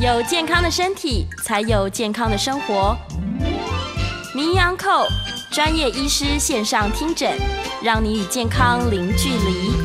有健康的身体，才有健康的生活。名扬寇专业医师线上听诊，让你与健康零距离。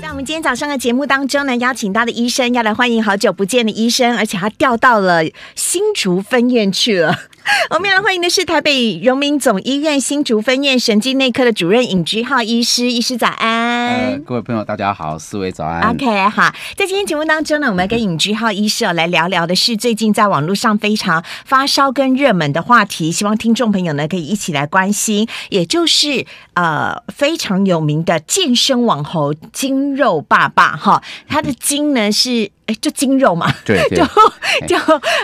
在我们今天早上的节目当中呢，邀请到的医生要来欢迎好久不见的医生，而且他调到了新竹分院去了。我们要欢迎的是台北荣民总医院新竹分院神经内科的主任尹居浩医师，医师早安。呃，各位朋友大家好，四位早安。OK，好，在今天节目当中呢，我们要跟尹居浩医师来聊聊的是最近在网络上非常发烧跟热门的话题，希望听众朋友呢可以一起来关心，也就是呃非常有名的健身网红精肉爸爸哈，他的精呢是哎就精肉嘛，对，就 就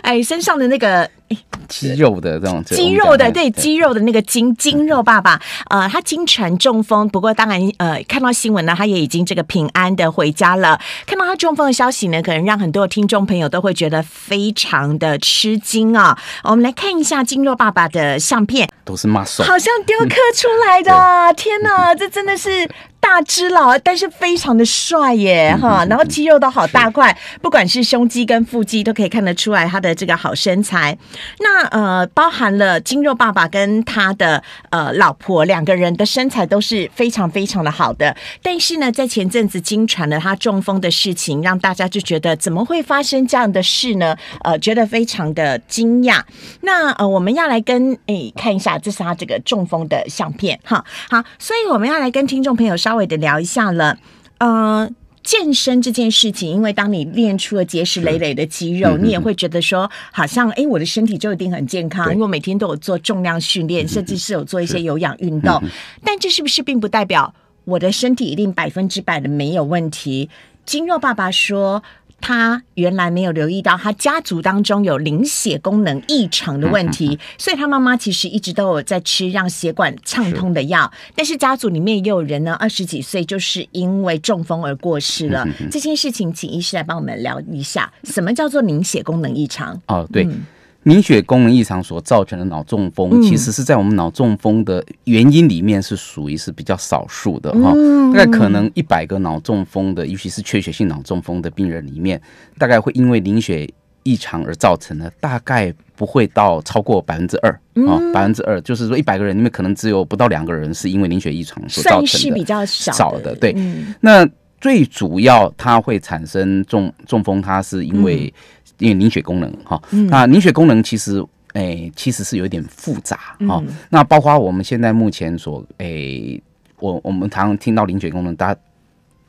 哎身上的那个。肌肉的这种肌肉的，对肌肉的那个筋筋肉爸爸，呃，他经常中风，不过当然，呃，看到新闻呢，他也已经这个平安的回家了。看到他中风的消息呢，可能让很多听众朋友都会觉得非常的吃惊啊。我们来看一下筋肉爸爸的相片，都是蛮帅，好像雕刻出来的。天哪，这真的是。大只佬，但是非常的帅耶，哈！然后肌肉都好大块，不管是胸肌跟腹肌都可以看得出来他的这个好身材。那呃，包含了肌肉爸爸跟他的呃老婆两个人的身材都是非常非常的好的。但是呢，在前阵子经传了他中风的事情，让大家就觉得怎么会发生这样的事呢？呃，觉得非常的惊讶。那呃，我们要来跟诶看一下这是他这个中风的相片，哈，好，所以我们要来跟听众朋友上。稍微的聊一下了，呃，健身这件事情，因为当你练出了结实累累的肌肉，你也会觉得说，好像哎，我的身体就一定很健康，因为我每天都有做重量训练，甚至是有做一些有氧运动。但这是不是并不代表我的身体一定百分之百的没有问题？金若爸爸说。他原来没有留意到他家族当中有凝血功能异常的问题，所以他妈妈其实一直都有在吃让血管畅通的药。但是家族里面也有人呢，二十几岁就是因为中风而过世了。这件事情，请医师来帮我们聊一下，什么叫做凝血功能异常？哦，对。凝血功能异常所造成的脑中风，其实是在我们脑中风的原因里面是属于是比较少数的哈。大概可能一百个脑中风的，尤其是缺血性脑中风的病人里面，大概会因为凝血异常而造成的，大概不会到超过百分之二啊，百分之二就是说一百个人里面可能只有不到两个人是因为凝血异常所造成的，是比较少的。对，那最主要它会产生中中风，它是因为。因为凝血功能哈，那凝血功能其实诶其实是有一点复杂哈。那包括我们现在目前所诶，我我们常常听到凝血功能，大家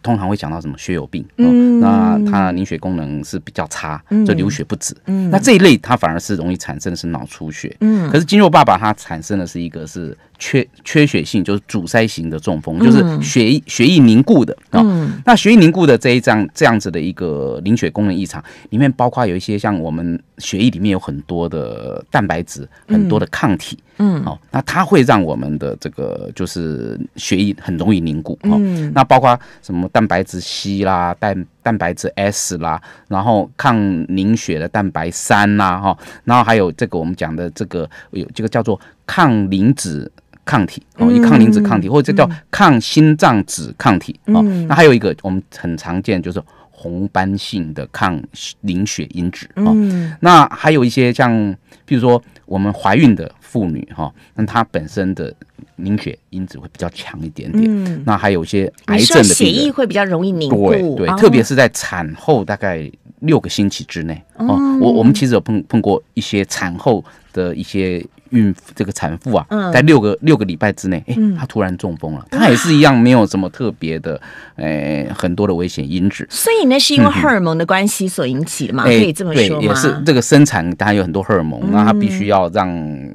通常会讲到什么血友病，那它凝血功能是比较差，就流血不止。那这一类它反而是容易产生是脑出血。嗯，可是肌肉爸爸它产生的是一个是。缺缺血性就是阻塞型的中风，就是血血液凝固的啊。那血液凝固的这一张这样子的一个凝血功能异常，里面包括有一些像我们血液里面有很多的蛋白质，很多的抗体，嗯，哦，那它会让我们的这个就是血液很容易凝固嗯、那包括什么蛋白质 C 啦、蛋蛋白质 S 啦，然后抗凝血的蛋白三啦，哈，然后还有这个我们讲的这个有这个叫做抗磷脂。抗体哦，一抗磷脂抗体，或者叫抗心脏脂抗体哦。那还有一个我们很常见，就是红斑性的抗凝血因子。嗯，那还有一些像，比如说我们怀孕的妇女哈，那她本身的凝血因子会比较强一点点。嗯，那还有一些癌症的血液会比较容易凝固，对，特别是在产后大概六个星期之内哦。我我们其实有碰碰过一些产后的一些。孕这个产妇啊，在六个六个礼拜之内，哎，她突然中风了，她也是一样没有什么特别的，呃，很多的危险因子，所以那是因为荷尔蒙的关系所引起的嘛，可以这么说对，也是这个生产当然有很多荷尔蒙，那她必须要让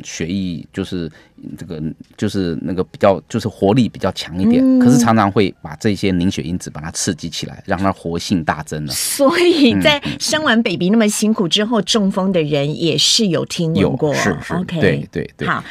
血液就是。这个就是那个比较，就是活力比较强一点，可是常常会把这些凝血因子把它刺激起来，让它活性大增了。所以在生完 baby 那么辛苦之后，中风的人也是有听闻过。是是，对对对，好。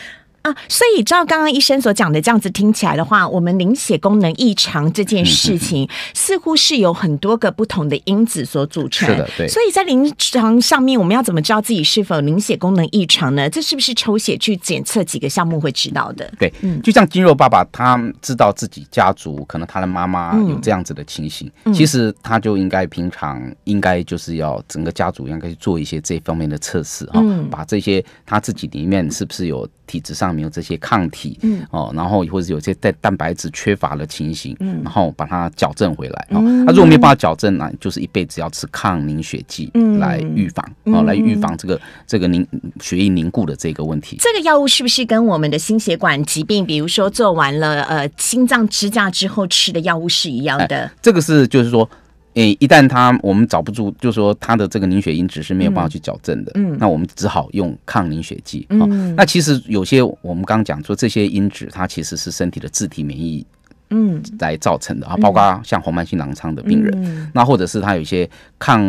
啊，所以照刚刚医生所讲的这样子听起来的话，我们凝血功能异常这件事情，似乎是有很多个不同的因子所组成。是的，对。所以在临床上面，我们要怎么知道自己是否凝血功能异常呢？这是不是抽血去检测几个项目会知道的？对，嗯。就像肌肉爸爸，他知道自己家族可能他的妈妈有这样子的情形，其实他就应该平常应该就是要整个家族应该去做一些这方面的测试啊，把这些他自己里面是不是有体质上。没有这些抗体，嗯哦，然后或者有些蛋蛋白质缺乏的情形，嗯，然后把它矫正回来，哦，那如果没有办法矫正呢，就是一辈子要吃抗凝血剂来预防，哦，来预防这个这个凝血液凝固的这个问题。这个药物是不是跟我们的心血管疾病，比如说做完了呃心脏支架之后吃的药物是一样的？这个是就是说。诶，一旦他我们找不住，就说他的这个凝血因子是没有办法去矫正的，嗯，那我们只好用抗凝血剂。嗯，那其实有些我们刚刚讲说这些因子，它其实是身体的自体免疫，嗯，来造成的啊，包括像红斑性狼疮的病人，那或者是他有一些抗，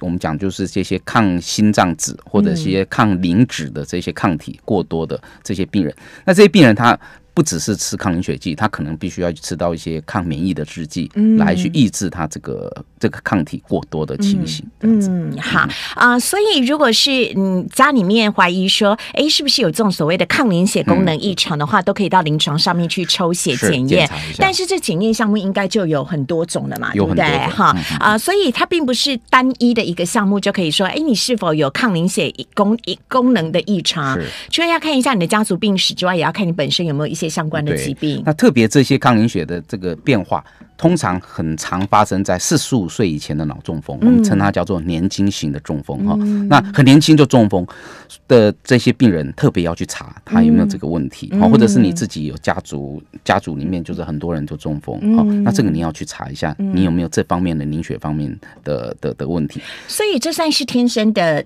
我们讲就是这些抗心脏脂或者一些抗磷脂的这些抗体过多的这些病人，那这些病人他。不只是吃抗凝血剂，他可能必须要吃到一些抗免疫的制剂，来去抑制他这个这个抗体过多的情形。嗯，好啊，所以如果是嗯家里面怀疑说，哎，是不是有这种所谓的抗凝血功能异常的话，都可以到临床上面去抽血检验。但是这检验项目应该就有很多种了嘛，对不对？哈啊，所以它并不是单一的一个项目就可以说，哎，你是否有抗凝血功功能的异常？除了要看一下你的家族病史之外，也要看你本身有没有一些。相关的疾病，那特别这些抗凝血的这个变化，通常很常发生在四十五岁以前的脑中风，我们称它叫做年轻型的中风哈。那很年轻就中风的这些病人，特别要去查他有没有这个问题啊，或者是你自己有家族，家族里面就是很多人就中风啊，那这个你要去查一下，你有没有这方面的凝血方面的的的问题。所以这算是天生的。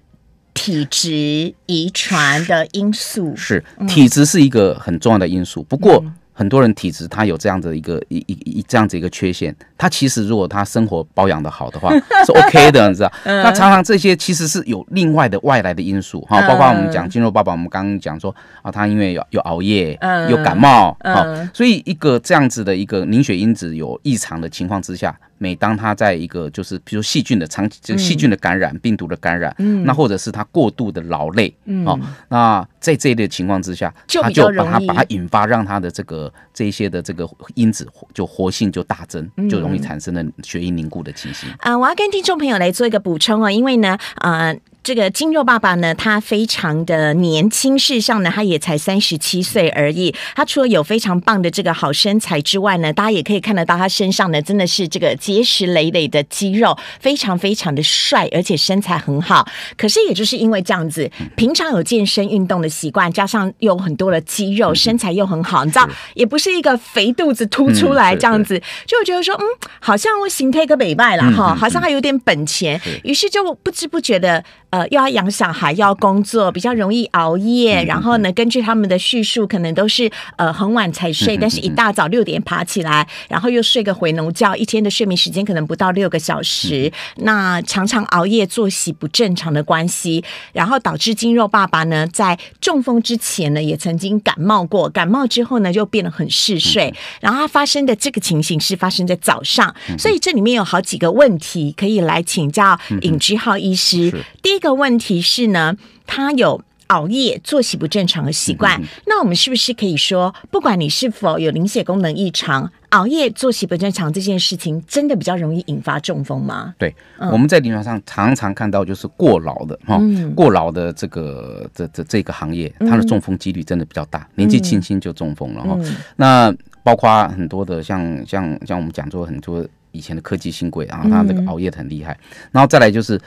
体质遗传的因素是，体质是一个很重要的因素。不过，很多人体质他有这样的一个一一一这样子一个缺陷，他其实如果他生活保养的好的话 是 OK 的，你知道？那常常这些其实是有另外的外来的因素哈，包括我们讲金肉爸爸，我们刚刚讲说啊，他因为有有熬夜，嗯，有感冒好，所以一个这样子的一个凝血因子有异常的情况之下。每当他在一个就是，比如细菌的长，期，就细菌的感染、病毒的感染，那或者是他过度的劳累，哦，那在这一类情况之下，他就把它把它引发，让他的这个这一些的这个因子就活性就大增，就容易产生了血液凝固的情形。啊，我要跟听众朋友来做一个补充啊，因为呢，呃。这个金肉爸爸呢，他非常的年轻时上呢，他也才三十七岁而已。他除了有非常棒的这个好身材之外呢，大家也可以看得到他身上呢，真的是这个结实累累的肌肉，非常非常的帅，而且身材很好。可是也就是因为这样子，平常有健身运动的习惯，加上又很多的肌肉，身材又很好，你知道，也不是一个肥肚子凸出来这样子，就觉得说，嗯，好像我形态个美迈了哈，好像还有点本钱，于是就不知不觉的。呃，又要养小孩，又要工作，比较容易熬夜。然后呢，根据他们的叙述，可能都是呃很晚才睡，但是一大早六点爬起来，然后又睡个回笼觉，一天的睡眠时间可能不到六个小时。那常常熬夜，作息不正常的关系，然后导致肌肉爸爸呢在中风之前呢也曾经感冒过，感冒之后呢就变得很嗜睡。然后他发生的这个情形是发生在早上，所以这里面有好几个问题可以来请教尹志浩医师。第一个问题是呢，他有熬夜、作息不正常的习惯。那我们是不是可以说，不管你是否有凝血功能异常，熬夜、作息不正常这件事情，真的比较容易引发中风吗？对，我们在临床上常常看到，就是过劳的哈，过劳的这个这这这个行业，它的中风几率真的比较大，年纪轻轻就中风了哈。那包括很多的像像像我们讲座很多以前的科技新贵，啊，他那个熬夜很厉害，然后再来就是。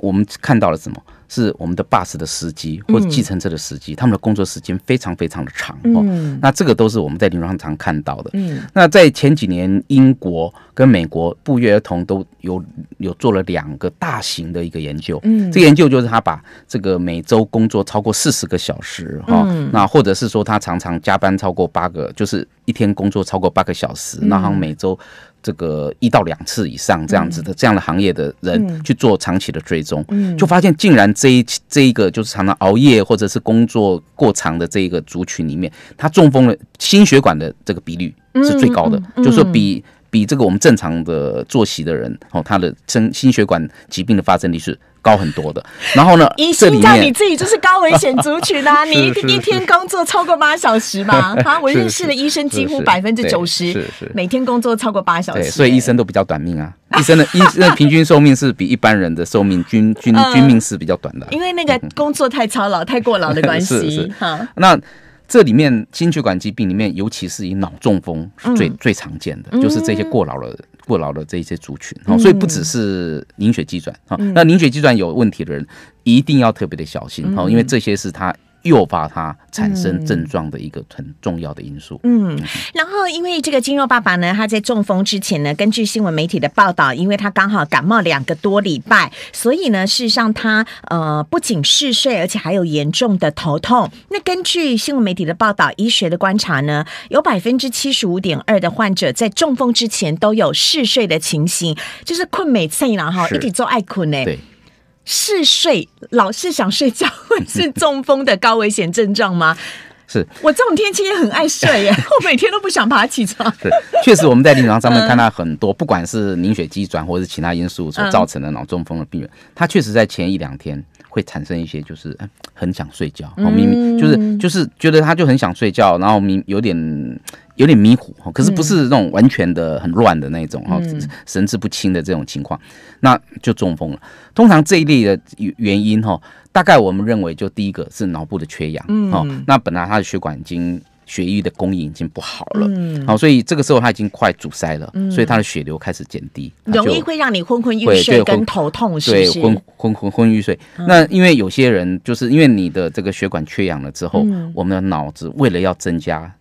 我们看到了什么是我们的巴士的司机或者计程车的司机，他们的工作时间非常非常的长哦。那这个都是我们在理床上常看到的。嗯，那在前几年，英国跟美国不约而同都有有做了两个大型的一个研究。嗯，这个研究就是他把这个每周工作超过四十个小时哦，那或者是说他常常加班超过八个，就是一天工作超过八个小时，那他每周。这个一到两次以上这样子的这样的行业的人去做长期的追踪，就发现竟然这一这一个就是常常熬夜或者是工作过长的这一个族群里面，他中风了心血管的这个比率是最高的，就是说比比这个我们正常的作息的人哦，他的心心血管疾病的发生率是。高很多的，然后呢？医生道你自己就是高危险族群啦，你一一天工作超过八小时嘛？啊，我认识的医生几乎百分之九十每天工作超过八小时，所以医生都比较短命啊。医生的医那平均寿命是比一般人的寿命均均均命是比较短的，因为那个工作太操劳、太过劳的关系。哈。那这里面心血管疾病里面，尤其是以脑中风最最常见的，就是这些过劳的人。不老的这些族群，所以不只是凝血机转那凝血机转有问题的人，一定要特别的小心哦，因为这些是他。诱发他产生症状的一个很重要的因素。嗯，然后因为这个肌肉爸爸呢，他在中风之前呢，根据新闻媒体的报道，因为他刚好感冒两个多礼拜，所以呢，事实上他呃不仅嗜睡，而且还有严重的头痛。那根据新闻媒体的报道，医学的观察呢，有百分之七十五点二的患者在中风之前都有嗜睡的情形，就是困没睡了哈，一直做爱困呢。对。嗜睡，老是想睡觉，是中风的高危险症状吗？是我这种天气也很爱睡耶，我每天都不想爬起床。是，确实我们在临床上面看到很多，不管是凝血机转或是其他因素所造成的脑中风的病人，他确实在前一两天会产生一些，就是很想睡觉，明明就是就是觉得他就很想睡觉，然后明有点。有点迷糊哈，可是不是那种完全的很乱的那种哈，神志不清的这种情况，那就中风了。通常这一类的原原因哈，大概我们认为就第一个是脑部的缺氧，嗯，那本来他的血管已经血液的供应已经不好了，嗯，好，所以这个时候他已经快阻塞了，嗯，所以他的血流开始减低，容易会让你昏昏欲睡跟头痛，是是，昏昏昏昏欲睡。那因为有些人就是因为你的这个血管缺氧了之后，嗯，我们的脑子为了要增加。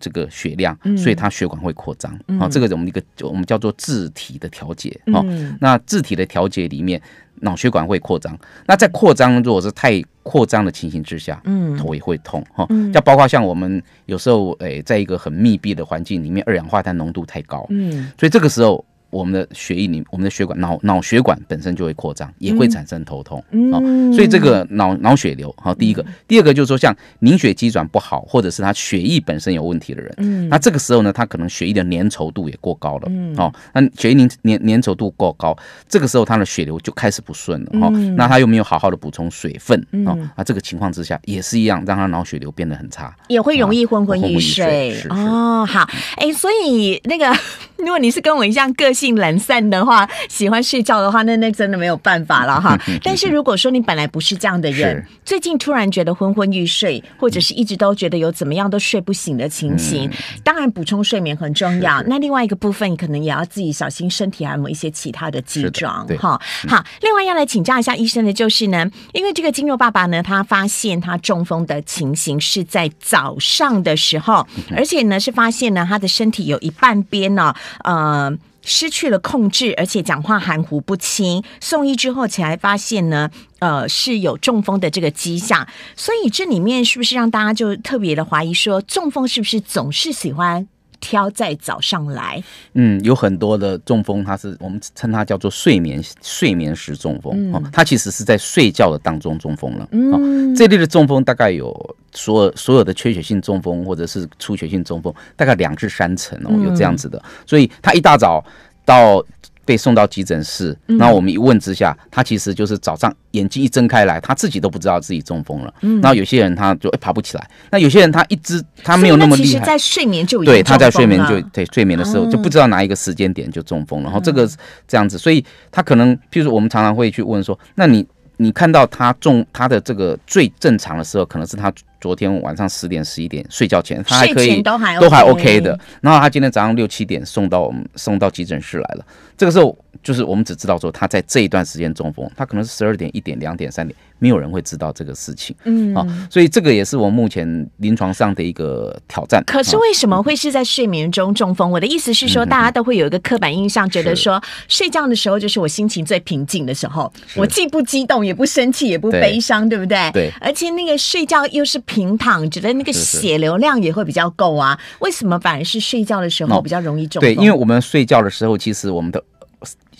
这个血量，所以它血管会扩张，啊，这个我们一个，我们叫做自体的调节，啊，那自体的调节里面，脑血管会扩张，那在扩张，如果是太扩张的情形之下，嗯，头也会痛，哈，就包括像我们有时候，哎，在一个很密闭的环境里面，二氧化碳浓度太高，嗯，所以这个时候。我们的血液里，我们的血管脑脑血管本身就会扩张，也会产生头痛啊。所以这个脑脑血流，好，第一个，第二个就是说，像凝血机转不好，或者是他血液本身有问题的人，嗯，那这个时候呢，他可能血液的粘稠度也过高了。嗯，哦，那血液粘粘粘稠度过高，这个时候他的血流就开始不顺了。嗯，那他又没有好好的补充水分哦，啊，这个情况之下也是一样，让他脑血流变得很差，也会容易昏昏欲睡。哦，好，哎，所以那个，如果你是跟我一样个性。性懒散的话，喜欢睡觉的话，那那真的没有办法了哈。但是如果说你本来不是这样的人，最近突然觉得昏昏欲睡，或者是一直都觉得有怎么样都睡不醒的情形，当然补充睡眠很重要。那另外一个部分，可能也要自己小心身体，还有某些其他的症状哈。好，另外要来请教一下医生的就是呢，因为这个金肉爸爸呢，他发现他中风的情形是在早上的时候，而且呢是发现呢他的身体有一半边呢，呃。失去了控制，而且讲话含糊不清。送医之后才发现呢，呃，是有中风的这个迹象。所以这里面是不是让大家就特别的怀疑，说中风是不是总是喜欢挑在早上来？嗯，有很多的中风，它是我们称它叫做睡眠睡眠时中风啊，它其实是在睡觉的当中中风了。嗯，这类的中风大概有。所有所有的缺血性中风或者是出血性中风，大概两至三成哦，有这样子的。所以他一大早到被送到急诊室，那我们一问之下，他其实就是早上眼睛一睁开来，他自己都不知道自己中风了。那有些人他就哎爬不起来，那有些人他一直他没有那么厉害，在睡眠就对他在睡眠就对睡眠的时候就不知道哪一个时间点就中风然后这个这样子，所以他可能，譬如我们常常会去问说，那你你看到他中他的这个最正常的时候，可能是他。昨天晚上十点十一点睡觉前，他还可以都还 OK 的。然后他今天早上六七点送到我们送到急诊室来了。这个时候就是我们只知道说他在这一段时间中风，他可能是十二点、一点、两点、三点，没有人会知道这个事情。嗯啊，所以这个也是我目前临床上的一个挑战。可是为什么会是在睡眠中中风？我的意思是说，大家都会有一个刻板印象，觉得说睡觉的时候就是我心情最平静的时候，我既不激动，也不生气，也不悲伤，对不对？对。而且那个睡觉又是。平躺觉得那个血流量也会比较够啊？为什么反而是睡觉的时候比较容易肿？对，因为我们睡觉的时候，其实我们的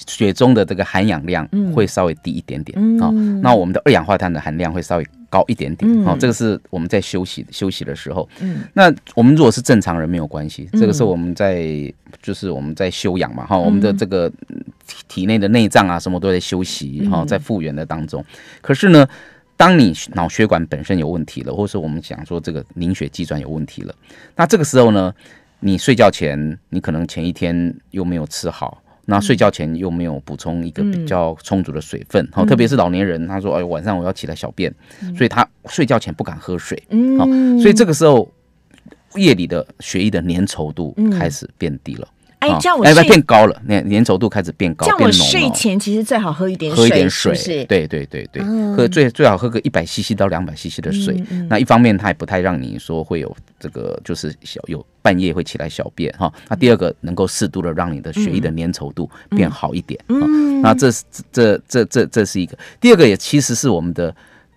血中的这个含氧量会稍微低一点点啊。那我们的二氧化碳的含量会稍微高一点点啊。这个是我们在休息休息的时候。嗯，那我们如果是正常人没有关系，这个是我们在就是我们在休养嘛哈。我们的这个体体内的内脏啊，什么都在休息哈，在复原的当中。可是呢。当你脑血管本身有问题了，或是我们讲说这个凝血肌转有问题了，那这个时候呢，你睡觉前你可能前一天又没有吃好，那睡觉前又没有补充一个比较充足的水分，好，特别是老年人，他说哎，晚上我要起来小便，所以他睡觉前不敢喝水，好，所以这个时候夜里的血液的粘稠度开始变低了。哎，像我哎，变高了，粘粘稠度开始变高，变浓我睡前其实最好喝一点，喝一点水，是，对对对对，喝最最好喝个一百 CC 到两百 CC 的水。那一方面它也不太让你说会有这个，就是小有半夜会起来小便哈。那第二个能够适度的让你的血液的粘稠度变好一点。嗯，那这是这这这这是一个。第二个也其实是我们的。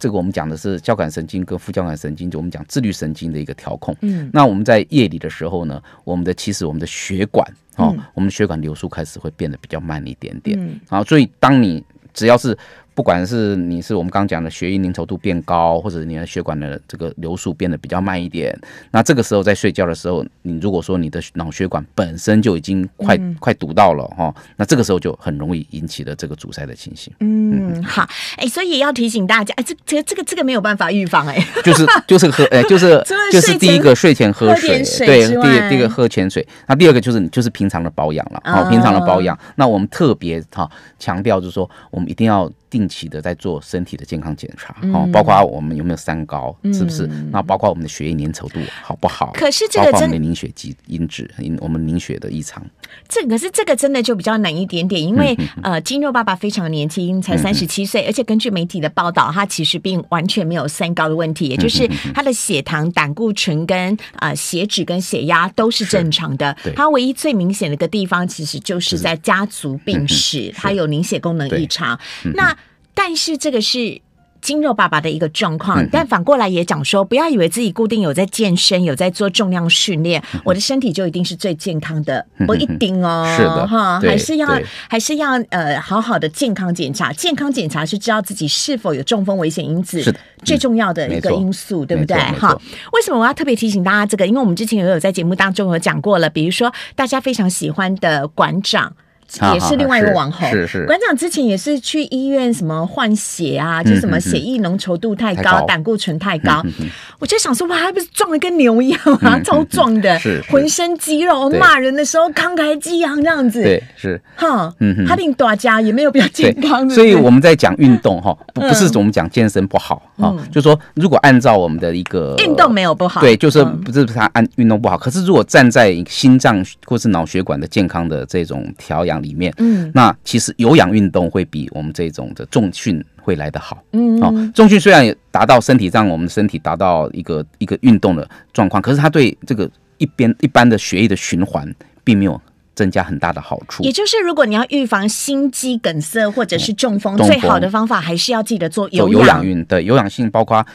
这个我们讲的是交感神经跟副交感神经，就我们讲自律神经的一个调控。嗯，那我们在夜里的时候呢，我们的其实我们的血管啊，我们的血管流速开始会变得比较慢一点点。嗯，啊，所以当你只要是。不管是你是我们刚刚讲的血液粘稠度变高，或者你的血管的这个流速变得比较慢一点，那这个时候在睡觉的时候，你如果说你的脑血管本身就已经快快堵到了哈，那这个时候就很容易引起的这个阻塞的情形。嗯，好，哎，所以也要提醒大家，哎，这这这个这个没有办法预防，哎，就是就是喝，哎，就是 就是第一个睡前喝水，对，第第一个喝浅水，那第二个就是就是平常的保养了，哦，平常的保养，那我们特别哈强调就是说，我们一定要。定期的在做身体的健康检查，哦，包括我们有没有三高，是不是？那包括我们的血液粘稠度好不好？可是这个真的凝血基因子，我们凝血的异常。这可是这个真的就比较难一点点，因为呃，肌肉爸爸非常年轻，才三十七岁，而且根据媒体的报道，他其实并完全没有三高的问题，也就是他的血糖、胆固醇跟呃血脂跟血压都是正常的。他唯一最明显的一个地方，其实就是在家族病史，他有凝血功能异常。那但是这个是肌肉爸爸的一个状况，但反过来也讲说，不要以为自己固定有在健身、有在做重量训练，我的身体就一定是最健康的，不一定哦。是的，哈，还是要还是要呃，好好的健康检查。健康检查是知道自己是否有中风危险因子，是最重要的一个因素，对不对？哈。为什么我要特别提醒大家这个？因为我们之前也有在节目当中有讲过了，比如说大家非常喜欢的馆长。也是另外一个网红馆长，之前也是去医院什么换血啊，就什么血液浓稠度太高，胆固醇太高。我就想说，哇，还不是壮的跟牛一样啊，超壮的，是浑身肌肉。骂人的时候慷慨激昂这样子，对，是哈，他令大家也没有比较健康。所以我们在讲运动哈，不不是我们讲健身不好啊，就说如果按照我们的一个运动没有不好，对，就是不是他按运动不好。可是如果站在心脏或是脑血管的健康的这种调养。里面，嗯，那其实有氧运动会比我们这种的重训会来得好，嗯，哦，重训虽然也达到身体上，我们身体达到一个一个运动的状况，可是它对这个一边一般的血液的循环并没有增加很大的好处。也就是如果你要预防心肌梗塞或者是中风，最好的方法还是要记得做有氧运动，对，有氧性包括。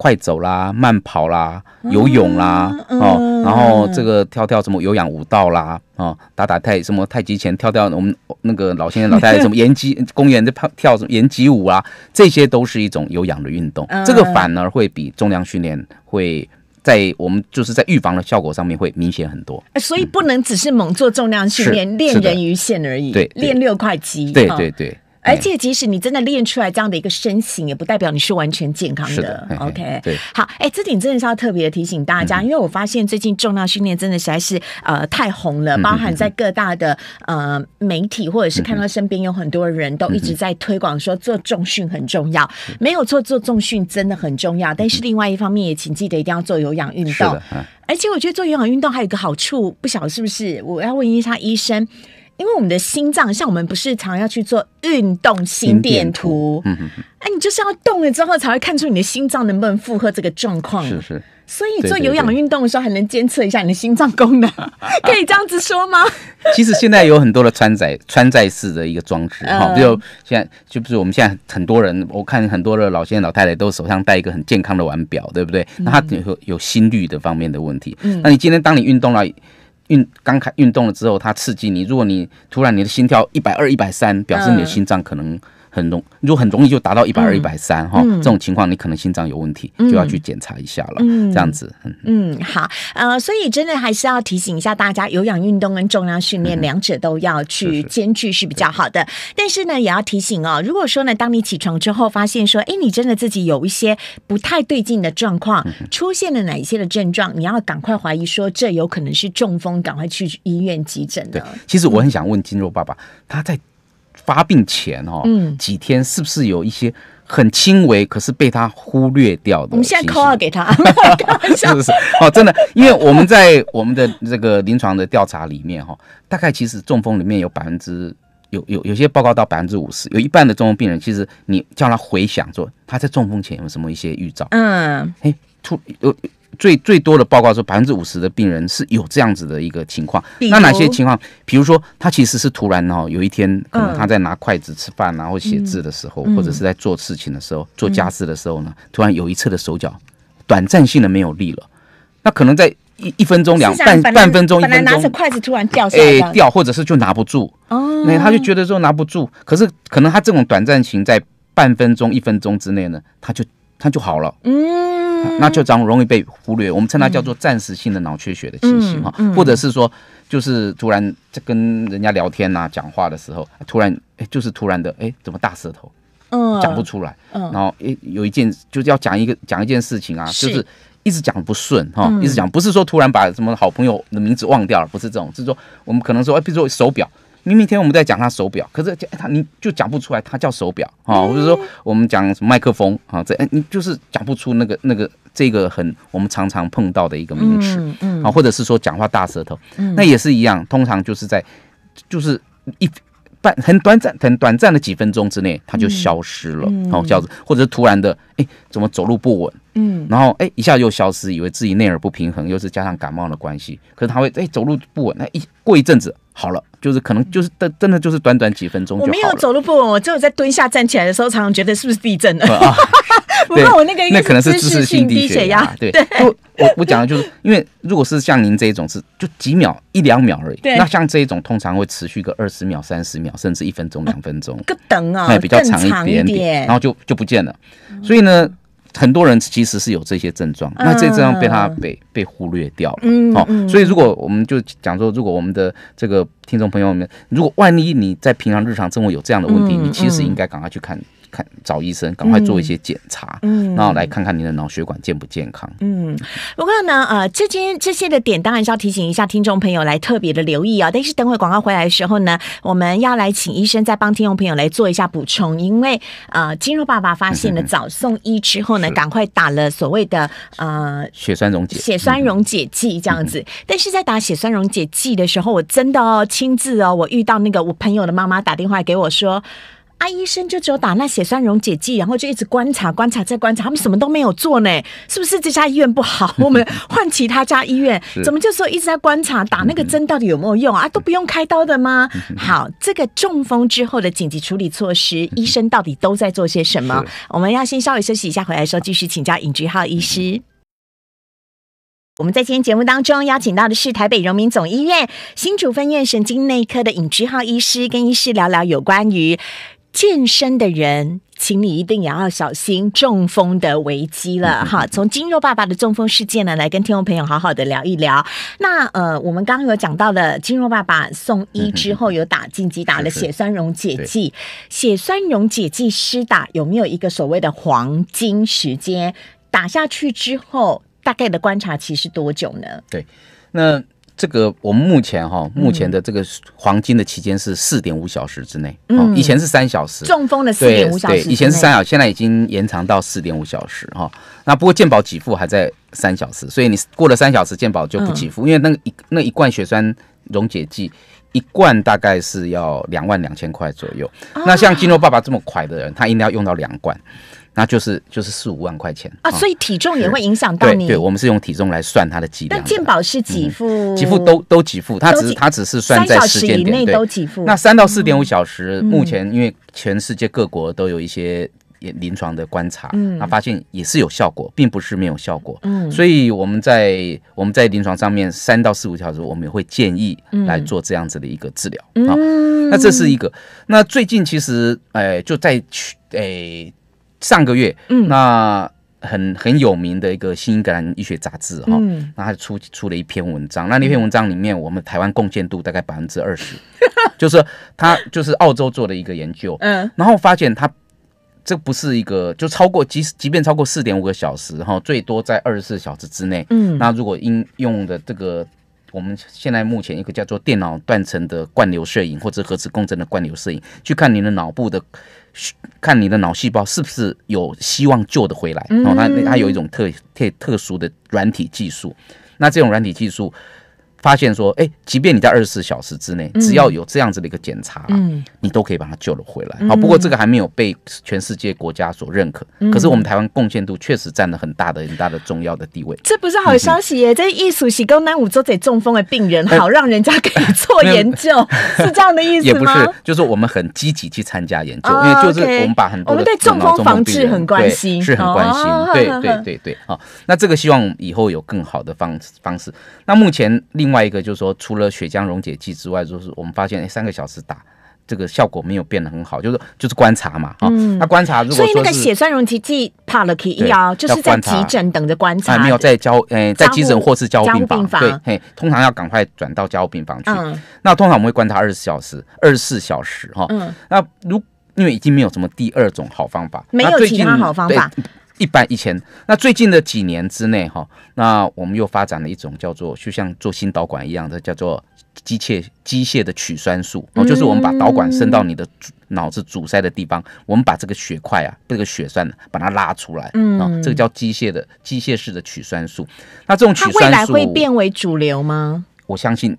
快走啦，慢跑啦，游泳啦，哦，然后这个跳跳什么有氧舞蹈啦，哦，打打太什么太极拳，跳跳我们那个老先生老太太什么延吉公园的跳什么延吉舞啊，这些都是一种有氧的运动，这个反而会比重量训练会在我们就是在预防的效果上面会明显很多。所以不能只是猛做重量训练，练人鱼线而已，对，练六块肌，对对对。而且，即使你真的练出来这样的一个身形，也不代表你是完全健康的。OK，好，哎，这点真的是要特别提醒大家，因为我发现最近重量训练真的实在是呃太红了，包含在各大的呃媒体或者是看到身边有很多人都一直在推广说做重训很重要，没有错，做重训真的很重要。但是另外一方面也请记得一定要做有氧运动。而且我觉得做有氧运动还有个好处，不晓得是不是？我要问一下医生。因为我们的心脏，像我们不是常要去做运动心电图，哎，你就是要动了之后才会看出你的心脏能不能负荷这个状况。是是。所以做有氧运动的时候，还能监测一下你的心脏功能，可以这样子说吗？其实现在有很多的穿载穿戴式的一个装置，哈，就现在，就是我们现在很多人，我看很多的老先生、老太太都手上戴一个很健康的腕表，对不对？那他有有心率的方面的问题，嗯，那你今天当你运动了。运刚开运动了之后，它刺激你。如果你突然你的心跳一百二、一百三，表示你的心脏可能。很容如果很容易就达到一百二、一百三哈，这种情况你可能心脏有问题，就要去检查一下了。这样子，嗯，好，呃，所以真的还是要提醒一下大家，有氧运动跟重量训练两者都要去兼具是比较好的。但是呢，也要提醒哦，如果说呢，当你起床之后发现说，哎，你真的自己有一些不太对劲的状况，出现了哪些的症状，你要赶快怀疑说这有可能是中风，赶快去医院急诊的。对，其实我很想问金肉爸爸，他在。发病前哈几天是不是有一些很轻微，可是被他忽略掉的东西？我们现在 call 给他，是不是？哦，真的，因为我们在我们的这个临床的调查里面哈，大概其实中风里面有百分之有有有些报告到百分之五十，有一半的中风病人其实你叫他回想说他在中风前有什么一些预兆？嗯，哎，突有最最多的报告说，百分之五十的病人是有这样子的一个情况。那哪些情况？比如说，他其实是突然哦，有一天可能他在拿筷子吃饭，然后写字的时候，或者是在做事情的时候，做家事的时候呢，突然有一侧的手脚短暂性的没有力了。那可能在一一分钟两半半分钟，一分钟，拿着筷子突然掉下哎掉，或者是就拿不住哦，那他就觉得说拿不住，可是可能他这种短暂情在半分钟一分钟之内呢，他就。它就好了，嗯，那就常容易被忽略，我们称它叫做暂时性的脑缺血的情形哈，或者是说，就是突然在跟人家聊天呐、讲话的时候，突然，哎，就是突然的，哎，怎么大舌头，嗯，讲不出来，然后，哎，有一件就是要讲一个讲一件事情啊，就是一直讲不顺哈，一直讲，不是说突然把什么好朋友的名字忘掉了，不是这种，是说我们可能说，哎，比如说手表。明明天我们在讲他手表，可是他你就讲不出来，他叫手表啊，或者说我们讲什么麦克风啊，这哎你就是讲不出那个那个这个很我们常常碰到的一个名词啊，或者是说讲话大舌头，那也是一样，通常就是在就是一半很短暂很短暂的几分钟之内，它就消失了哦，样子，或者是突然的哎怎么走路不稳，嗯，然后哎一下又消失，以为自己内耳不平衡，又是加上感冒的关系，可是他会哎走路不稳，那一过一阵子好了。就是可能就是真真的就是短短几分钟，我没有走路不稳，我只有在蹲下站起来的时候，常常觉得是不是地震了？不过我那个那可能是自自性低血压。对，我我讲的就是，因为如果是像您这一种是就几秒一两秒而已，那像这一种通常会持续个二十秒、三十秒，甚至一分钟、两分钟。个等啊，比较长一点，然后就就不见了。所以呢。很多人其实是有这些症状，那这症状被他被被忽略掉了。嗯，好，所以如果我们就讲说，如果我们的这个听众朋友们，如果万一你在平常日常生活有这样的问题，你其实应该赶快去看。看，找医生，赶快做一些检查，嗯，然后来看看你的脑血管健不健康，嗯。不过呢，呃，这些这些的点，当然是要提醒一下听众朋友来特别的留意啊。但是等会广告回来的时候呢，我们要来请医生再帮听众朋友来做一下补充，因为呃，金肉爸爸发现了早送医之后呢，赶快打了所谓的呃血栓溶解血栓溶解剂这样子。但是在打血栓溶解剂的时候，我真的哦亲自哦，我遇到那个我朋友的妈妈打电话给我说。啊！医生就只有打那血栓溶解剂，然后就一直观察、观察再观察，他们什么都没有做呢？是不是这家医院不好？我们换其他家医院，怎么就说一直在观察，打那个针到底有没有用啊？都不用开刀的吗？好，这个中风之后的紧急处理措施，医生到底都在做些什么？我们要先稍微休息一下，回来时候继续请教尹菊浩医师。我们在今天节目当中邀请到的是台北荣民总医院新竹分院神经内科的尹志浩医师，跟医师聊聊有关于。健身的人，请你一定也要小心中风的危机了哈！从肌肉爸爸的中风事件呢，来跟听众朋友好好的聊一聊。那呃，我们刚刚有讲到的，肌肉爸爸送医之后有打紧急打了血栓溶解剂，血栓溶解剂施打有没有一个所谓的黄金时间？打下去之后，大概的观察期是多久呢？对，那。这个我们目前哈，目前的这个黄金的期间是四点五小时之内，嗯，以前是三小时，中风的四点五小时，对，以前是三小时，现在已经延长到四点五小时哈。那不过鉴保给付还在三小时，所以你过了三小时鉴保就不给付，因为那个一那一罐血栓溶解剂一罐大概是要两万两千块左右。那像金牛爸爸这么快的人，他应该要用到两罐。那就是就是四五万块钱啊，所以体重也会影响到你。对，我们是用体重来算它的剂量。但健保是几付，几付都都几付，它只是它只是算在时间点，对，都几付。那三到四点五小时，目前因为全世界各国都有一些临床的观察，嗯，发现也是有效果，并不是没有效果，嗯，所以我们在我们在临床上面三到四五小时，我们也会建议来做这样子的一个治疗嗯，那这是一个，那最近其实哎，就在去哎。上个月，嗯，那很很有名的一个新英格兰医学杂志哈，嗯，那它出出了一篇文章，那那篇文章里面，我们台湾贡献度大概百分之二十，就是它就是澳洲做了一个研究，嗯，然后发现它这不是一个就超过即使即便超过四点五个小时，哈，最多在二十四小时之内，嗯，那如果应用的这个我们现在目前一个叫做电脑断层的灌流摄影或者核磁共振的灌流摄影去看您的脑部的。看你的脑细胞是不是有希望救的回来，然后它它有一种特特特殊的软体技术，那这种软体技术。发现说，哎，即便你在二十四小时之内，只要有这样子的一个检查，嗯，你都可以把他救了回来。好，不过这个还没有被全世界国家所认可。嗯，可是我们台湾贡献度确实占了很大的、很大的重要的地位。这不是好消息耶！这艺术悉东南五周这中风的病人，好，让人家可以做研究，是这样的意思吗？也不是，就是我们很积极去参加研究，因为就是我们把很多我们对中风防治很关心，是很关心。对对对对，好，那这个希望以后有更好的方方式。那目前另。另外一个就是说，除了血浆溶解剂之外，就是我们发现哎，三个小时打这个效果没有变得很好，就是就是观察嘛啊。那观察，所以那该血栓溶解剂怕了可以要，就是在急诊等着观察，没有在交诶，在急诊或是交病房对，通常要赶快转到交病房去。那通常我们会观察二十四小时，二十四小时哈。那如因为已经没有什么第二种好方法，没有其他好方法。一般一千，那最近的几年之内哈，那我们又发展了一种叫做，就像做新导管一样的，叫做机械机械的取栓术，哦，就是我们把导管伸到你的脑子阻塞的地方，我们把这个血块啊，这个血栓把它拉出来，嗯，这个叫机械的机械式的取栓术。那这种取栓术，未来会变为主流吗？我相信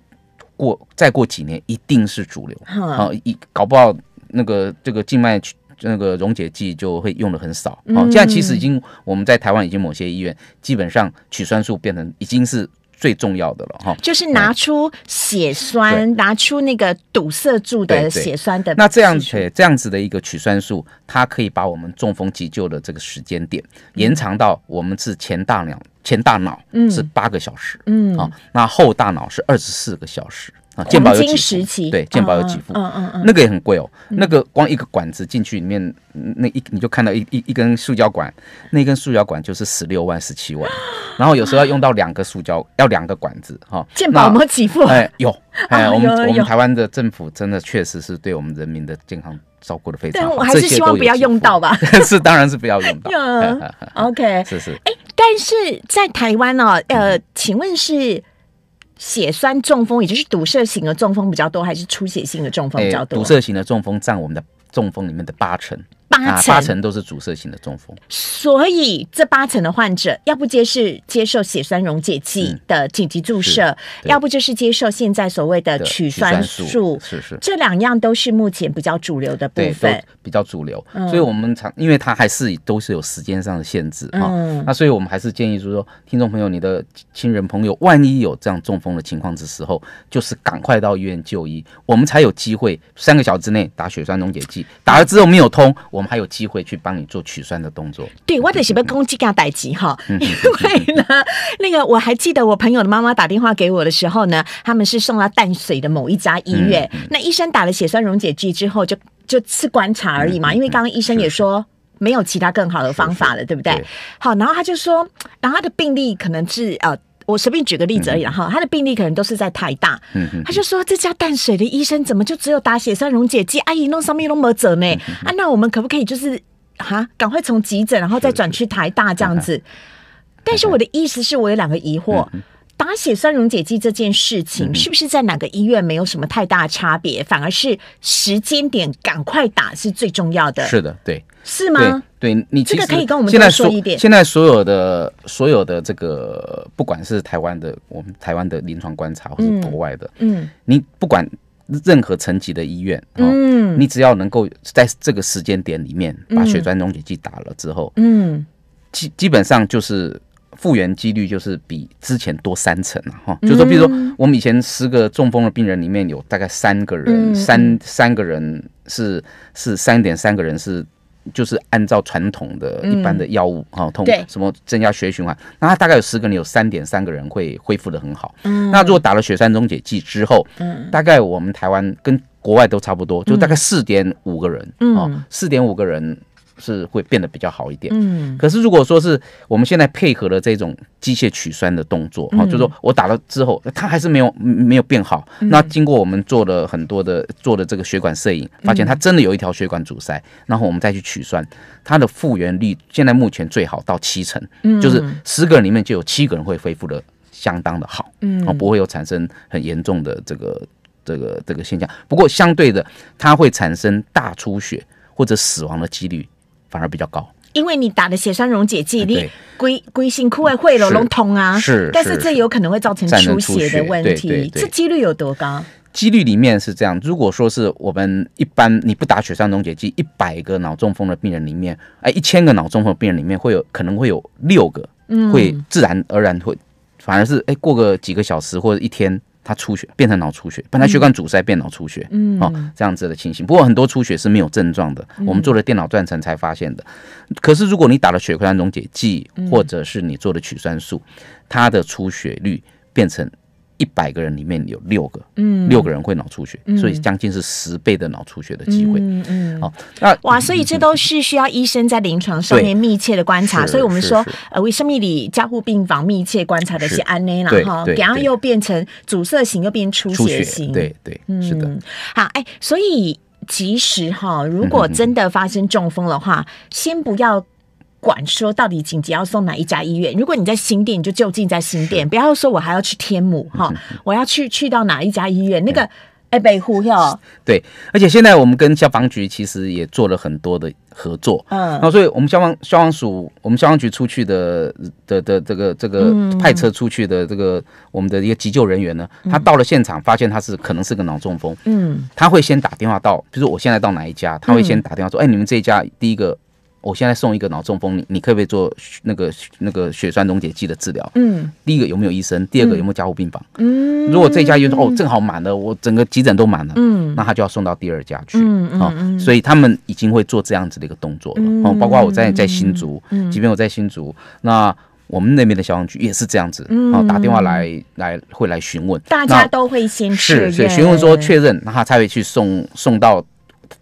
过再过几年一定是主流啊，一搞不好那个这个静脉取。那个溶解剂就会用的很少，好，现在其实已经我们在台湾已经某些医院基本上取酸素变成已经是最重要的了，哈，就是拿出血栓，拿出那个堵塞住的血栓的，那这样子，这样子的一个取酸素，它可以把我们中风急救的这个时间点延长到我们是前大脑前大脑是八个小时，嗯啊，那后大脑是二十四个小时。鉴宝有几副？对，鉴宝有几副？嗯嗯嗯，那个也很贵哦。那个光一个管子进去里面，那一你就看到一一一根塑胶管，那根塑胶管就是十六万、十七万。然后有时候要用到两个塑胶，要两个管子哈。鉴宝有几副？哎，有哎，我们我们台湾的政府真的确实是对我们人民的健康照顾的非常。好。我还是希望不要用到吧。是，当然是不要用到。OK，是是。哎，但是在台湾呢，呃，请问是。血栓中风，也就是堵塞型的中风比较多，还是出血性的中风比较多？堵塞型的中风占我们的中风里面的八成。八成八成都是阻塞性的中风，所以这八成的患者，要不接是接受血栓溶解剂的紧急注射，要不就是接受现在所谓的取栓术。是是，这两样都是目前比较主流的部分，比较主流。所以，我们常，因为它还是都是有时间上的限制啊。那所以我们还是建议，就是说，听众朋友，你的亲人朋友，万一有这样中风的情况之时候，就是赶快到医院就医，我们才有机会三个小时之内打血栓溶解剂。打了之后没有通，我。我们还有机会去帮你做取酸的动作。对，我在什么攻击跟打急。哈？因为呢，那个我还记得我朋友的妈妈打电话给我的时候呢，他们是送到淡水的某一家医院。那医生打了血栓溶解剂之后，就就是观察而已嘛。因为刚刚医生也说没有其他更好的方法了，对不对？好，然后他就说，然后他的病例可能是呃。我随便举个例子而已哈，他的病例可能都是在台大，他就说这家淡水的医生怎么就只有打血栓溶解剂？阿姨弄上面弄没整呢？啊，那我们可不可以就是哈，赶快从急诊然后再转去台大这样子？但是我的意思是我有两个疑惑。打血栓溶解剂这件事情，是不是在哪个医院没有什么太大差别？反而是时间点赶快打是最重要的。是的，对，是吗？对，你这个可以跟我们现在说一点。现在所有的所有的这个，不管是台湾的，我们台湾的临床观察，或是国外的，嗯，你不管任何层级的医院，嗯，你只要能够在这个时间点里面把血栓溶解剂打了之后，嗯，基基本上就是。复原几率就是比之前多三成了哈，就说比如说我们以前十个中风的病人里面有大概三个人，三三个人是是三点三个人是就是按照传统的一般的药物啊，通什么增加血循环，那大概有十个人有三点三个人会恢复的很好。那如果打了血栓溶解剂之后，大概我们台湾跟国外都差不多，就大概四点五个人，嗯，四点五个人。是会变得比较好一点，嗯，可是如果说是我们现在配合了这种机械取栓的动作，哈，就说我打了之后，它还是没有没有变好，那经过我们做了很多的做了这个血管摄影，发现它真的有一条血管阻塞，然后我们再去取栓，它的复原率现在目前最好到七成，嗯，就是十个人里面就有七个人会恢复的相当的好，嗯，哦，不会有产生很严重的这个这个这个现象，不过相对的，它会产生大出血或者死亡的几率。反而比较高，因为你打的血栓溶解剂，你归归心枯萎会溶痛啊，是，但是这有可能会造成出血的问题，这几率有多高？几率里面是这样，如果说是我们一般你不打血栓溶解剂，一百个脑中风的病人里面，哎，一千个脑中风的病人里面会有可能会有六个会自然而然会，反而是哎过个几个小时或者一天。它出血变成脑出血，本来血管阻塞变脑出血，嗯，哦，这样子的情形。不过很多出血是没有症状的，我们做了电脑断层才发现的。可是如果你打了血栓溶解剂，或者是你做了曲酸素，它的出血率变成。一百个人里面有六个，嗯，六个人会脑出血，所以将近是十倍的脑出血的机会，嗯，好，那哇，所以这都是需要医生在临床上面密切的观察，所以我们说呃，维生命里加护病房密切观察的是安内啦。了哈，然后又变成阻塞型，又变出血型，对对，是的，好，哎，所以其实哈，如果真的发生中风的话，先不要。管说到底，紧急要送哪一家医院？如果你在新店，你就就近在新店，不要说我还要去天母哈，我要去去到哪一家医院？那个哎，北湖哟。对，而且现在我们跟消防局其实也做了很多的合作，嗯，那所以我们消防消防署，我们消防局出去的的的这个这个派车出去的这个我们的一个急救人员呢，他到了现场，发现他是可能是个脑中风，嗯，他会先打电话到，比如说我现在到哪一家，他会先打电话说，哎，你们这一家第一个。我现在送一个脑中风，你可不可以做那个那个血栓溶解剂的治疗？嗯，第一个有没有医生？第二个有没有加护病房？嗯，如果这家医院哦正好满了，我整个急诊都满了，嗯，那他就要送到第二家去，嗯嗯所以他们已经会做这样子的一个动作了。哦，包括我在在新竹，即便我在新竹，那我们那边的消防局也是这样子，啊，打电话来来会来询问，大家都会先是，所以询问说确认，那他才会去送送到。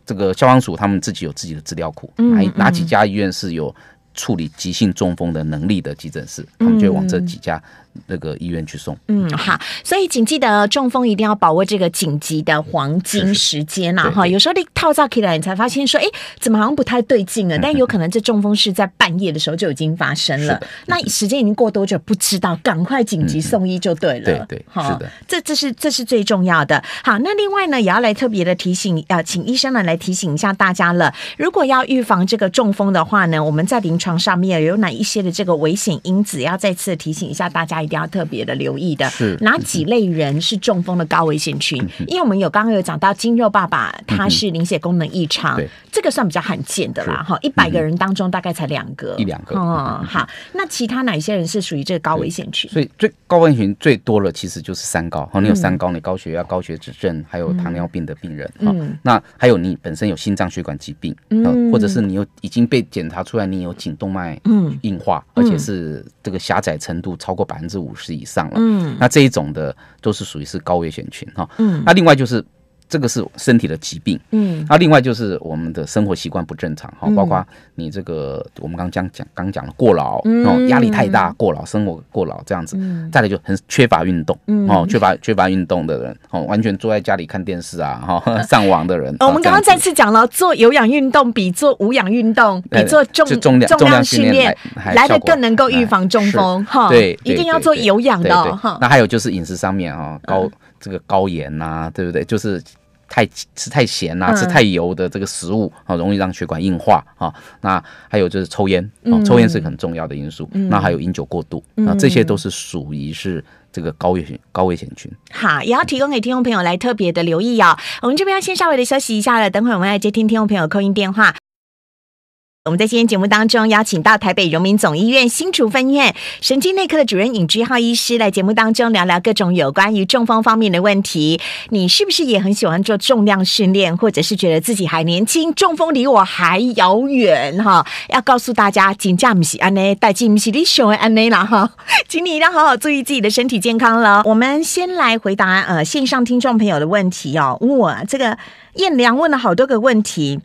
这个消防署他们自己有自己的资料库，哪哪几家医院是有处理急性中风的能力的急诊室，他们就往这几家。那个医院去送，嗯，好，所以请记得中风一定要把握这个紧急的黄金时间啦，哈，有时候你套造起来，你才发现说，哎，怎么好像不太对劲啊？但有可能这中风是在半夜的时候就已经发生了，那时间已经过多久不知道，赶快紧急送医就对了，对对，是的，这这是这是最重要的。好，那另外呢，也要来特别的提醒，要请医生呢来提醒一下大家了。如果要预防这个中风的话呢，我们在临床上面有哪一些的这个危险因子，要再次提醒一下大家。一定要特别的留意的，是哪几类人是中风的高危险群？因为我们有刚刚有讲到肌肉爸爸，他是凝血功能异常，这个算比较罕见的啦。哈，一百个人当中大概才两个，一两个。哦，好，那其他哪一些人是属于这个高危险群？所以最高危险群最多的其实就是三高。哈，你有三高，你高血压、高血脂症，还有糖尿病的病人。嗯，那还有你本身有心脏血管疾病，嗯，或者是你有已经被检查出来你有颈动脉嗯硬化，而且是这个狭窄程度超过百分。之五十以上了，嗯，那这一种的都是属于是高危险群哈，嗯，那另外就是。这个是身体的疾病，嗯，那另外就是我们的生活习惯不正常哈，包括你这个我们刚刚讲刚讲了过劳，哦，压力太大，过劳，生活过劳这样子，再来就很缺乏运动，哦，缺乏缺乏运动的人，哦，完全坐在家里看电视啊，哈，上网的人。我们刚刚再次讲了，做有氧运动比做无氧运动，比做重重量训练来的更能够预防中风，哈，对，一定要做有氧的哈。那还有就是饮食上面啊，高这个高盐啊，对不对？就是。太吃太咸啦，吃太油的这个食物啊，容易让血管硬化啊。那还有就是抽烟，抽烟是很重要的因素。那还有饮酒过度，那这些都是属于是这个高危高危险群。好，也要提供给听众朋友来特别的留意哦。我们这边要先稍微的休息一下了，等会儿我们要接听听众朋友扣音电话。我们在今天节目当中邀请到台北荣民总医院新竹分院神经内科的主任尹志浩医师来节目当中聊聊各种有关于中风方面的问题。你是不是也很喜欢做重量训练，或者是觉得自己还年轻，中风离我还遥远？哈，要告诉大家，紧张不是安内，带紧不是你秀安内啦哈，请你一定要好好注意自己的身体健康了。我们先来回答呃线上听众朋友的问题哦，我这个燕良问了好多个问题。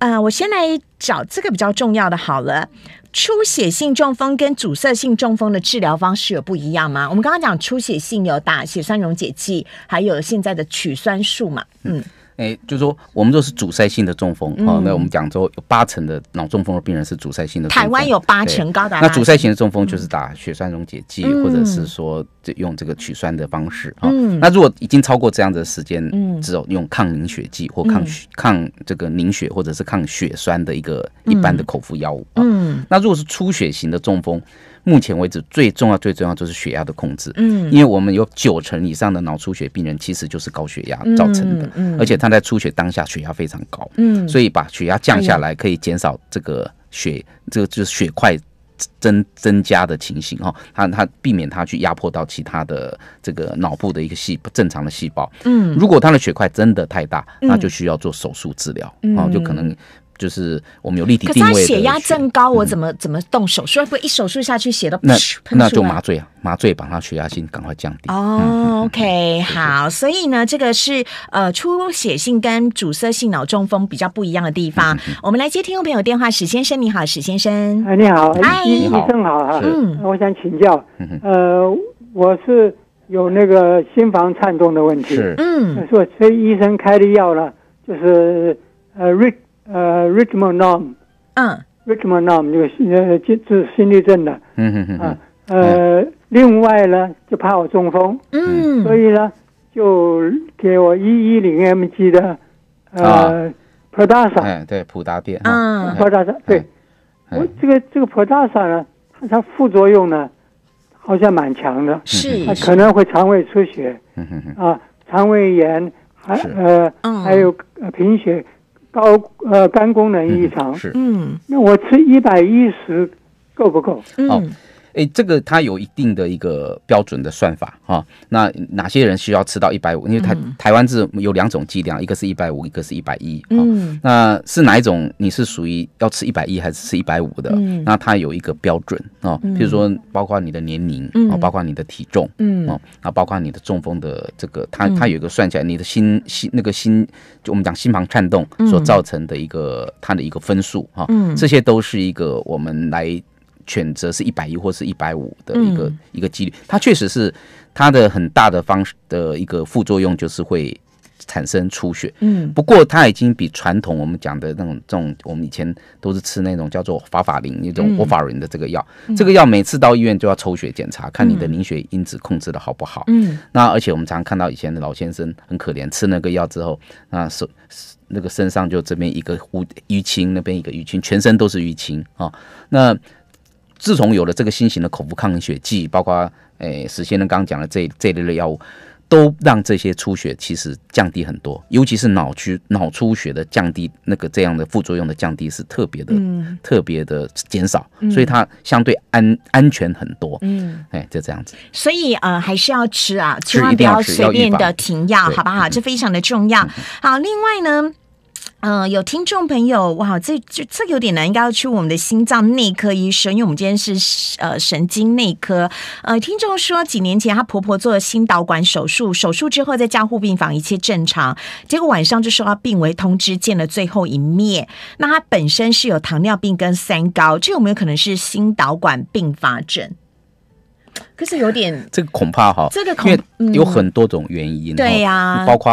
呃，我先来找这个比较重要的好了。出血性中风跟阻塞性中风的治疗方式有不一样吗？我们刚刚讲出血性有打血栓溶解剂，还有现在的取酸术嘛？嗯。哎，就说我们都是阻塞性的中风啊。那我们讲说有八成的脑中风的病人是阻塞性的。台湾有八成高达。那阻塞型的中风就是打血栓溶解剂，或者是说用这个取栓的方式啊。那如果已经超过这样的时间，只有用抗凝血剂或抗血抗这个凝血或者是抗血栓的一个一般的口服药物啊。那如果是出血型的中风。目前为止最重要最重要就是血压的控制，嗯，因为我们有九成以上的脑出血病人其实就是高血压造成的，嗯，而且他在出血当下血压非常高，嗯，所以把血压降下来可以减少这个血这个就是血块增增加的情形哈，它它避免它去压迫到其他的这个脑部的一个细正常的细胞，嗯，如果他的血块真的太大，那就需要做手术治疗啊，就可能。就是我们有立体定位，可是他血压增高，我怎么怎么动手术？会不会一手术下去，血都那就麻醉啊，麻醉把他血压性赶快降低。哦，OK，好，所以呢，这个是呃出血性跟阻塞性脑中风比较不一样的地方。我们来接听众朋友电话，史先生，你好，史先生，哎，你好，哎，你好，正好哈，我想请教，呃，我是有那个心房颤动的问题，嗯，我吃医生开的药了，就是呃瑞。呃 r i h m o n o m 嗯 r i h m o norm 就是呃治心律症的，嗯嗯嗯啊，呃，另外呢就怕我中风，嗯，所以呢就给我一一零 mg 的呃普达噻，哎，对，普达片，嗯，普达噻，对，我这个这个普达噻呢，它它副作用呢好像蛮强的，是，它可能会肠胃出血，嗯嗯嗯啊，肠胃炎，还呃，还有贫血。高呃，肝功能异常。是。嗯，那我吃一百一十够不够？嗯。哎，这个它有一定的一个标准的算法啊。那哪些人需要吃到一百五？因为台台湾是有两种剂量，一个是一百五，一个是一百一啊。那是哪一种？你是属于要吃一百一还是吃一百五的？那它有一个标准啊，譬如说包括你的年龄啊，包括你的体重嗯啊，包括你的中风的这个，它它有一个算起来，你的心心那个心就我们讲心房颤动所造成的一个它的一个分数啊，这些都是一个我们来。选择是一百一或是一百五的一个一个几率，它确实是它的很大的方式的一个副作用就是会产生出血。嗯，不过它已经比传统我们讲的那种这种我们以前都是吃那种叫做法法林那种活法林的这个药，这个药每次到医院就要抽血检查看你的凝血因子控制的好不好。嗯，那而且我们常看到以前的老先生很可怜，吃那个药之后，那手那个身上就这边一个淤淤青，那边一个淤青，全身都是淤青啊。那自从有了这个新型的口服抗凝血剂，包括诶史先生刚刚讲的这这类的药物，都让这些出血其实降低很多，尤其是脑区脑出血的降低，那个这样的副作用的降低是特别的特别的减少，所以它相对安安全很多。嗯，哎，就这样子。所以呃还是要吃啊，千万不要随便的停药，好不好？这非常的重要。好，另外呢。嗯，有听众朋友，哇，这就这个有点难，应该要去我们的心脏内科医生，因为我们今天是呃神经内科。呃，听众说几年前她婆婆做了心导管手术，手术之后在加护病房一切正常，结果晚上就收到病危通知，见了最后一面。那她本身是有糖尿病跟三高，这有没有可能是心导管并发症？可是有点，这个恐怕哈，这个因为有很多种原因，对呀，包括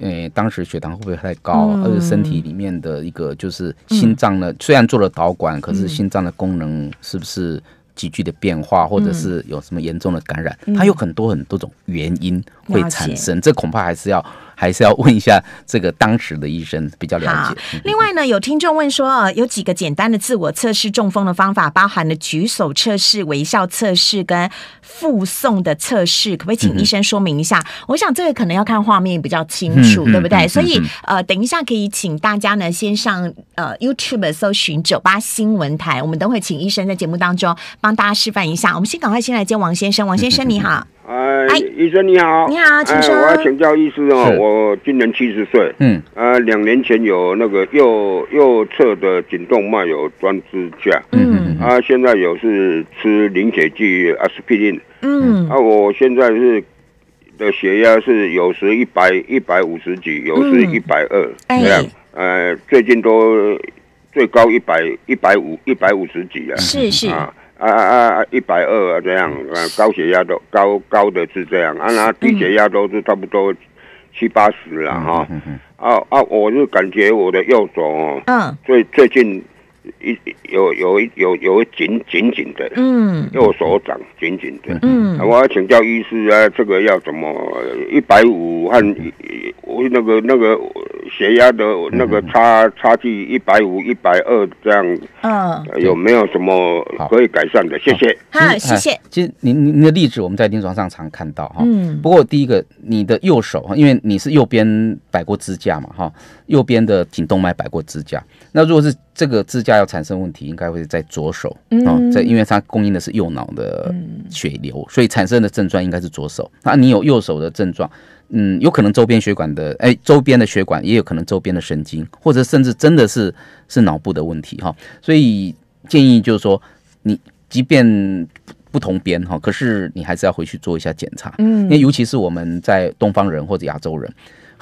呃，当时血糖会不会太高，或者身体里面的一个就是心脏呢？虽然做了导管，可是心脏的功能是不是急剧的变化，或者是有什么严重的感染？它有很多很多种原因会产生，这恐怕还是要。还是要问一下这个当时的医生比较了解。另外呢，有听众问说，有几个简单的自我测试中风的方法，包含了举手测试、微笑测试跟附送的测试，可不可以请医生说明一下？我想这个可能要看画面比较清楚，对不对？所以呃，等一下可以请大家呢先上呃 YouTube 搜寻“九吧新闻台”，我们等会请医生在节目当中帮大家示范一下。我们先赶快先来接王先生，王先生你好。哎，医生你好，你好，请说。我要请教医师哦，我今年七十岁，嗯，啊，两年前有那个右右侧的颈动脉有装支架，嗯，啊，现在有是吃凝血剂阿司匹林，嗯，啊，我现在是的血压是有时一百一百五十几，有时一百二，样，呃，最近都最高一百一百五一百五十几啊，是是。啊啊啊啊！一百二啊，这样，啊高血压都高高的，是这样啊，那低血压都是差不多七八十了哈。啊啊，我就感觉我的右手哦，最最近。一有有有有紧紧紧的，嗯，右手掌紧紧的，嗯，我要请教医师啊，这个要怎么一百五和那个那个血压的那个差差距一百五一百二这样，嗯，有没有什么可以改善的？谢谢，好，谢谢。其实您您的例子我们在临床上常看到哈，嗯，不过第一个你的右手哈，因为你是右边摆过支架嘛哈，右边的颈动脉摆过支架，那如果是这个支架要产生问题，应该会在左手啊，在因为它供应的是右脑的血流，所以产生的症状应该是左手。那你有右手的症状，嗯，有可能周边血管的，哎，周边的血管也有可能周边的神经，或者甚至真的是是脑部的问题哈。所以建议就是说，你即便不同边哈，可是你还是要回去做一下检查，嗯，因为尤其是我们在东方人或者亚洲人。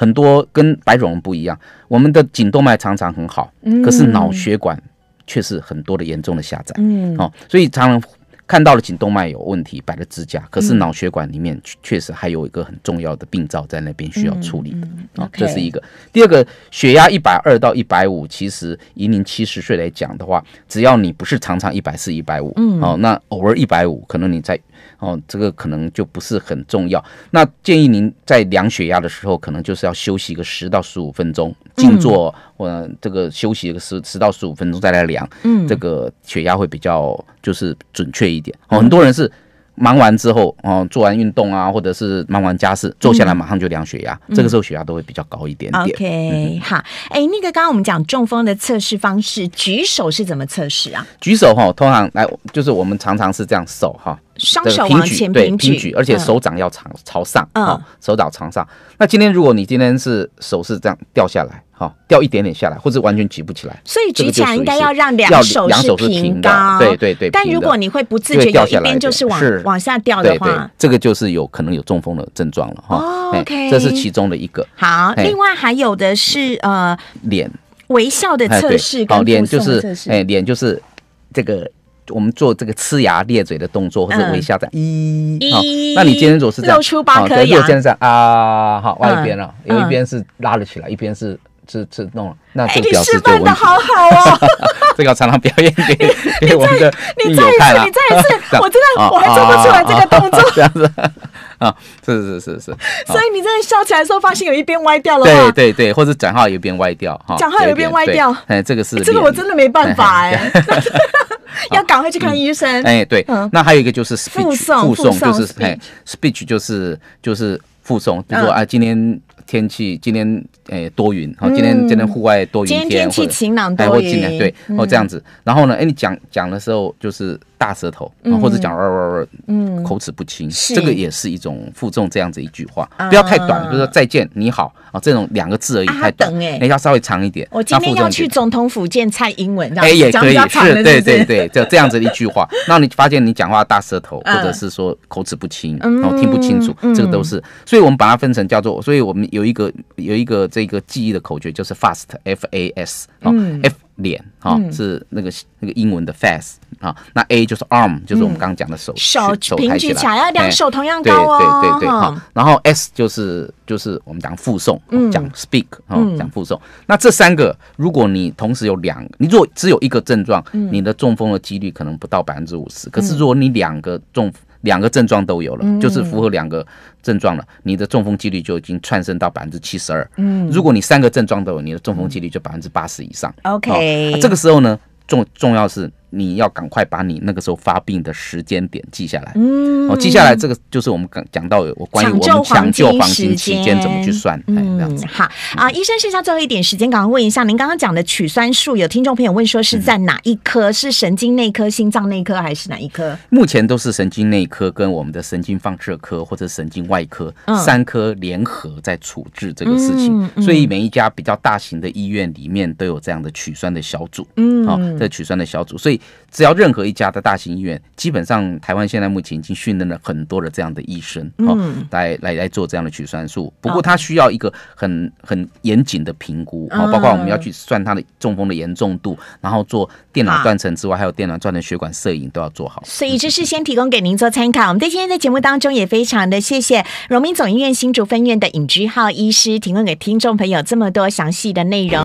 很多跟白种人不一样，我们的颈动脉常常很好，可是脑血管却是很多的严重的狭窄。嗯，哦，所以常常看到了颈动脉有问题，摆了支架，可是脑血管里面确实还有一个很重要的病灶在那边需要处理。哦，这是一个。第二个，血压一百二到一百五，其实以您七十岁来讲的话，只要你不是常常一百四、一百五，嗯，哦，那偶尔一百五，可能你在。哦，这个可能就不是很重要。那建议您在量血压的时候，可能就是要休息个十到十五分钟，静坐，我这个休息个十十到十五分钟再来量，嗯，这个血压会比较就是准确一点。哦，很多人是忙完之后，哦，做完运动啊，或者是忙完家事，坐下来马上就量血压，这个时候血压都会比较高一点点。OK，好，哎，那个刚刚我们讲中风的测试方式，举手是怎么测试啊？举手哈，通常来就是我们常常是这样手哈。双手平举，对平举，而且手掌要朝朝上，啊，手掌朝上。那今天如果你今天是手是这样掉下来，哈，掉一点点下来，或者完全举不起来，所以举起来应该要让两手是平的，对对对。但如果你会不自觉的，一边就是往往下掉的话，这个就是有可能有中风的症状了哈。OK，这是其中的一个。好，另外还有的是呃，脸微笑的测试，哦、脸就是，哎，脸就是这个。我们做这个呲牙咧嘴的动作，或者微笑，在一，好，那你今天做是这样，在，好，对，就这样子啊，好，外一边了，有一边是拉了起来，一边是是是弄了，那这个表示失败的好好哦，这个常常表演给给我们你，你在，你在，你再一次，我真的我还做不出来这个动作，这样子 啊，是是是是是，所以你真的笑起来的时候，发现有一边歪掉了，对对对，或者讲话有一边歪掉，哈，讲话有一边歪掉，哎，这个是这个我真的没办法哎。要赶快去看医生。哎，对，那还有一个就是 speech, 附送，附送就是哎，speech 就是就是附送，比如说啊，今天天气今天哎多云，好，今天今天户外多云天，或者今天天气晴朗多云，对，哦、这样子，然后呢，哎，你讲讲的时候就是。大舌头，或者讲嗯，口齿不清，这个也是一种负重这样子一句话，不要太短，比如说再见、你好啊，这种两个字而已太短，一要稍微长一点。我今天要去总统府见蔡英文，哎，也可以，是，对对对，这样子一句话，那你发现你讲话大舌头，或者是说口齿不清，然后听不清楚，这个都是，所以我们把它分成叫做，所以我们有一个有一个这个记忆的口诀，就是 fast f a s 哦 f 脸哈是那个那个英文的 fast。啊，那 A 就是 arm，就是我们刚刚讲的手手手抬起来，要两手同样高哦。对对对，然后 S 就是就是我们讲负送，讲 speak 哦，讲负送。那这三个，如果你同时有两，你如果只有一个症状，你的中风的几率可能不到百分之五十。可是如果你两个中两个症状都有了，就是符合两个症状了，你的中风几率就已经窜升到百分之七十二。嗯，如果你三个症状都有，你的中风几率就百分之八十以上。OK，这个时候呢，重重要是。你要赶快把你那个时候发病的时间点记下来。嗯，哦，记下来这个就是我们刚讲到我关于我们抢救黄金期间怎么去算。嗯，好啊，医生，剩下最后一点时间，赶快问一下，您刚刚讲的取栓术，有听众朋友问说是在哪一科？是神经内科、心脏内科还是哪一科？目前都是神经内科跟我们的神经放射科或者神经外科三科联合在处置这个事情，所以每一家比较大型的医院里面都有这样的取栓的小组。嗯，好，这取栓的小组，所以。只要任何一家的大型医院，基本上台湾现在目前已经训练了很多的这样的医生嗯、来来来做这样的取酸术。不过，它需要一个很很严谨的评估啊，包括我们要去算它的中风的严重度，然后做电脑断层之外，还有电脑断层血管摄影都要做好。所以，这是先提供给您做参考。我们在今天的节目当中也非常的谢谢荣民总医院新竹分院的尹居浩医师，提供给听众朋友这么多详细的内容。